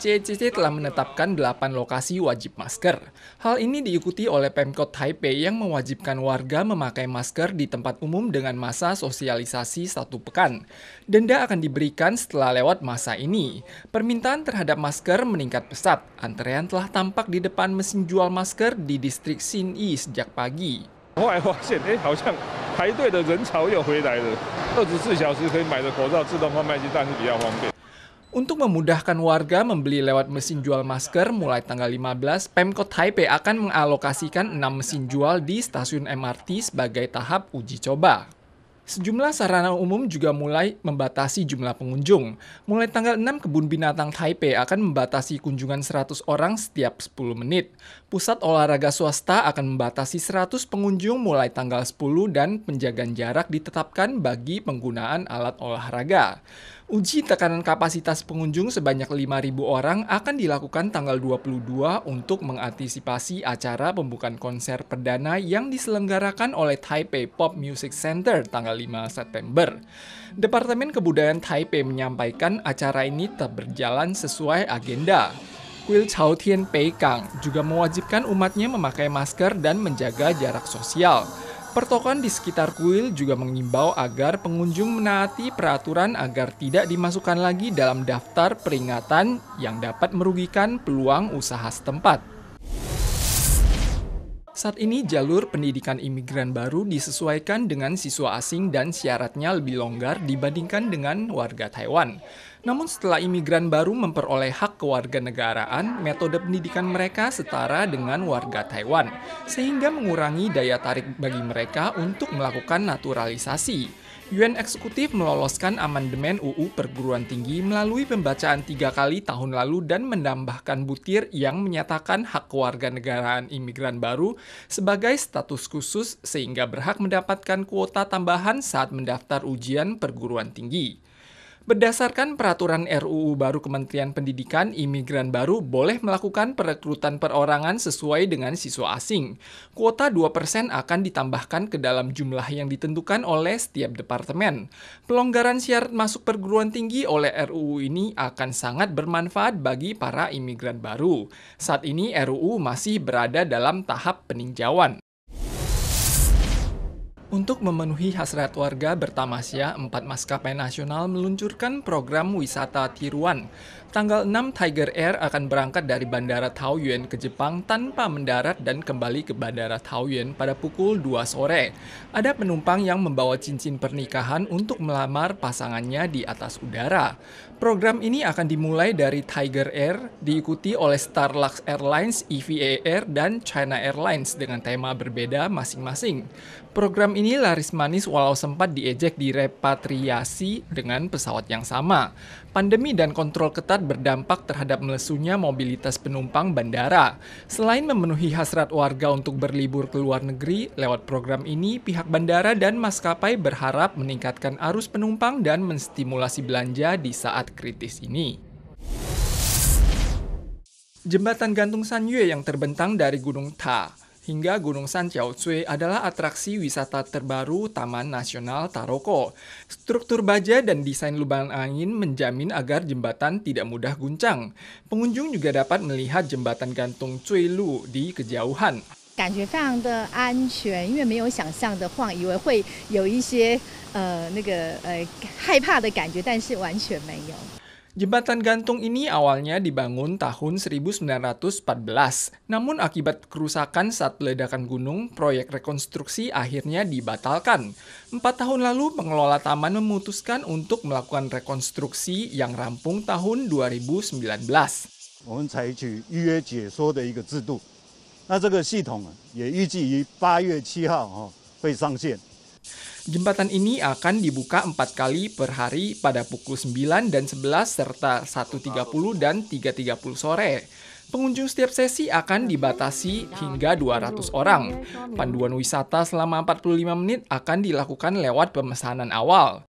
CCC telah menetapkan 8 lokasi wajib masker. Hal ini diikuti oleh Pemkot Taipei yang mewajibkan warga memakai masker di tempat umum dengan masa sosialisasi satu pekan. Denda akan diberikan setelah lewat masa ini. Permintaan terhadap masker meningkat pesat. Antrean telah tampak di depan mesin jual masker di distrik Sin Yi sejak pagi. 后来发现，哎，好像排队的人潮又回来了。二十四小时可以买的口罩自动贩卖机，但是比较方便。untuk memudahkan warga membeli lewat mesin jual masker mulai tanggal 15, Pemkot Taipei akan mengalokasikan 6 mesin jual di stasiun MRT sebagai tahap uji coba. Sejumlah sarana umum juga mulai membatasi jumlah pengunjung. Mulai tanggal 6, Kebun Binatang Taipei akan membatasi kunjungan 100 orang setiap 10 menit. Pusat olahraga swasta akan membatasi 100 pengunjung mulai tanggal 10 dan penjagaan jarak ditetapkan bagi penggunaan alat olahraga. Uji tekanan kapasitas pengunjung sebanyak 5.000 orang akan dilakukan tanggal 22 untuk mengantisipasi acara pembukaan konser perdana yang diselenggarakan oleh Taipei Pop Music Center tanggal 5 September. Departemen Kebudayaan Taipei menyampaikan acara ini tetap berjalan sesuai agenda. Kuil Chao Tian Pei Kang juga mewajibkan umatnya memakai masker dan menjaga jarak sosial. Pertokohan di sekitar kuil juga mengimbau agar pengunjung menaati peraturan agar tidak dimasukkan lagi dalam daftar peringatan yang dapat merugikan peluang usaha setempat. Saat ini jalur pendidikan imigran baru disesuaikan dengan siswa asing dan syaratnya lebih longgar dibandingkan dengan warga Taiwan. Namun setelah imigran baru memperoleh hak kewarganegaraan, metode pendidikan mereka setara dengan warga Taiwan, sehingga mengurangi daya tarik bagi mereka untuk melakukan naturalisasi. UN Eksekutif meloloskan amandemen UU Perguruan Tinggi melalui pembacaan tiga kali tahun lalu dan menambahkan butir yang menyatakan hak kewarganegaraan imigran baru sebagai status khusus sehingga berhak mendapatkan kuota tambahan saat mendaftar ujian perguruan tinggi. Berdasarkan peraturan RUU baru Kementerian Pendidikan, imigran baru boleh melakukan perekrutan perorangan sesuai dengan siswa asing. Kuota 2% akan ditambahkan ke dalam jumlah yang ditentukan oleh setiap departemen. Pelonggaran syarat masuk perguruan tinggi oleh RUU ini akan sangat bermanfaat bagi para imigran baru. Saat ini RUU masih berada dalam tahap peninjauan. Untuk memenuhi hasrat warga, Bertamasya, empat maskapai nasional meluncurkan program wisata tiruan. Tanggal 6, Tiger Air akan berangkat dari Bandara Taoyuan ke Jepang tanpa mendarat dan kembali ke Bandara Taoyuan pada pukul 2 sore. Ada penumpang yang membawa cincin pernikahan untuk melamar pasangannya di atas udara. Program ini akan dimulai dari Tiger Air, diikuti oleh Starlux Airlines, EVA Air, dan China Airlines dengan tema berbeda masing-masing. Program ini laris manis walau sempat diejek direpatriasi dengan pesawat yang sama. Pandemi dan kontrol ketat berdampak terhadap melesunya mobilitas penumpang bandara. Selain memenuhi hasrat warga untuk berlibur ke luar negeri, lewat program ini pihak bandara dan maskapai berharap meningkatkan arus penumpang dan menstimulasi belanja di saat kritis ini. Jembatan gantung Sanyue yang terbentang dari Gunung Ta hingga Gunung San Chaozue adalah atraksi wisata terbaru Taman Nasional Taroko. Struktur baja dan desain lubang angin menjamin agar jembatan tidak mudah guncang. Pengunjung juga dapat melihat jembatan gantung Cui Lu di kejauhan. 感觉非常的安全，因为没有想象的晃，以为会有一些呃那个呃害怕的感觉，但是完全没有。Jembatan gantung ini awalnya dibangun tahun 1914, namun akibat kerusakan saat ledakan gunung, proyek rekonstruksi akhirnya dibatalkan. Empat tahun lalu, pengelola taman memutuskan untuk melakukan rekonstruksi yang rampung tahun 2019. Jembatan ini akan dibuka empat kali per hari pada pukul 9 dan 11 serta 1.30 dan 3.30 sore. Pengunjung setiap sesi akan dibatasi hingga 200 orang. Panduan wisata selama 45 menit akan dilakukan lewat pemesanan awal.